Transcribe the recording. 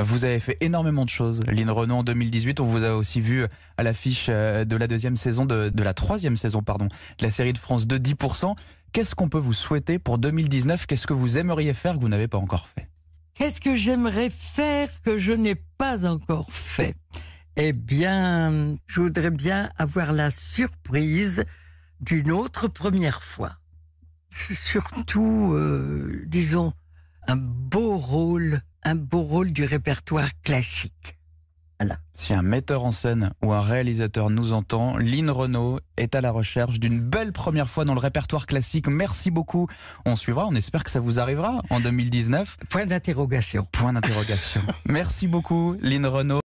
Vous avez fait énormément de choses, Lynn Renault, en 2018. On vous a aussi vu à l'affiche euh, de la deuxième saison, de, la troisième saison, pardon, de la série de France de 10%. Qu'est-ce qu'on peut vous souhaiter pour 2019 Qu'est-ce que vous aimeriez faire que vous n'avez pas encore fait Qu'est-ce que j'aimerais faire que je n'ai pas encore fait Eh bien, je voudrais bien avoir la surprise d'une autre première fois. Surtout, euh, disons, un beau rôle un beau rôle du répertoire classique. Voilà. Si un metteur en scène ou un réalisateur nous entend, Lynn Renault est à la recherche d'une belle première fois dans le répertoire classique. Merci beaucoup. On suivra, on espère que ça vous arrivera en 2019. Point d'interrogation. Point d'interrogation. Merci beaucoup, Lynn Renault.